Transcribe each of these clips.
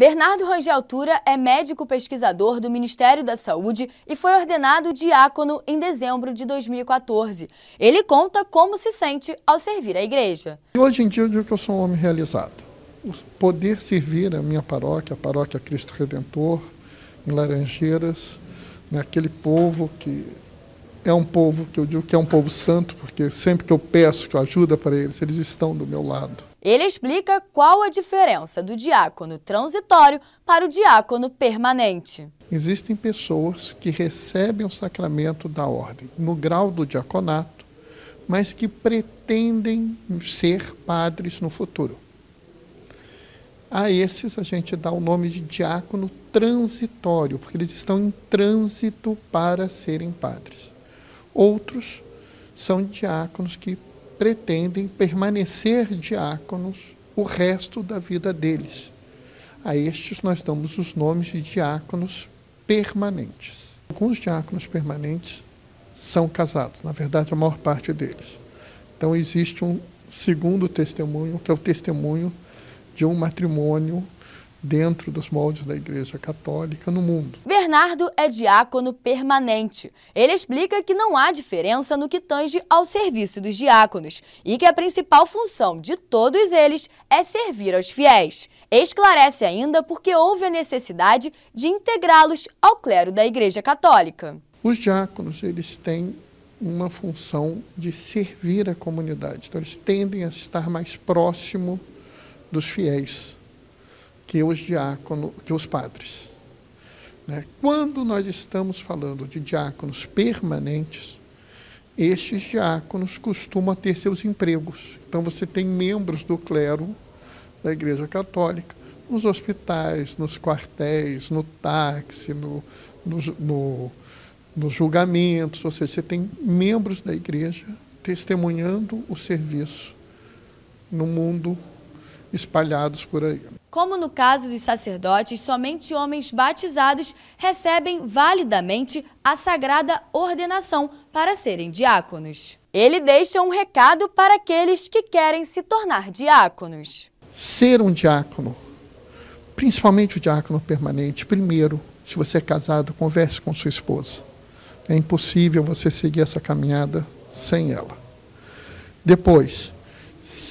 Bernardo Rangel Tura é médico pesquisador do Ministério da Saúde e foi ordenado diácono em dezembro de 2014. Ele conta como se sente ao servir a igreja. Hoje em dia eu digo que eu sou um homem realizado. O poder servir a minha paróquia, a paróquia Cristo Redentor, em Laranjeiras, naquele né, aquele povo que é um povo que eu digo que é um povo santo, porque sempre que eu peço que eu ajuda para eles, eles estão do meu lado. Ele explica qual a diferença do diácono transitório para o diácono permanente. Existem pessoas que recebem o sacramento da ordem no grau do diaconato, mas que pretendem ser padres no futuro. A esses a gente dá o nome de diácono transitório, porque eles estão em trânsito para serem padres. Outros são diáconos que pretendem permanecer diáconos o resto da vida deles. A estes nós damos os nomes de diáconos permanentes. Alguns diáconos permanentes são casados, na verdade, a maior parte deles. Então, existe um segundo testemunho, que é o testemunho de um matrimônio dentro dos moldes da Igreja Católica no mundo. Bernardo é diácono permanente. Ele explica que não há diferença no que tange ao serviço dos diáconos e que a principal função de todos eles é servir aos fiéis. Esclarece ainda porque houve a necessidade de integrá-los ao clero da Igreja Católica. Os diáconos, eles têm uma função de servir a comunidade. Então, eles tendem a estar mais próximo dos fiéis que os diáconos, que os padres. Né? Quando nós estamos falando de diáconos permanentes, estes diáconos costumam ter seus empregos. Então você tem membros do clero da Igreja Católica nos hospitais, nos quartéis, no táxi, no, no, no, nos julgamentos, ou seja, você tem membros da igreja testemunhando o serviço no mundo espalhados por aí. Como no caso dos sacerdotes, somente homens batizados recebem validamente a sagrada ordenação para serem diáconos. Ele deixa um recado para aqueles que querem se tornar diáconos. Ser um diácono, principalmente o diácono permanente, primeiro, se você é casado, converse com sua esposa. É impossível você seguir essa caminhada sem ela. Depois,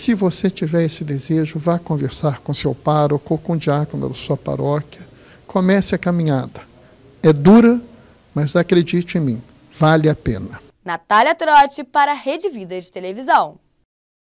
se você tiver esse desejo, vá conversar com seu pároco ou com o diácono da sua paróquia. Comece a caminhada. É dura, mas acredite em mim, vale a pena. Natália Trotti para a Rede Vida de Televisão.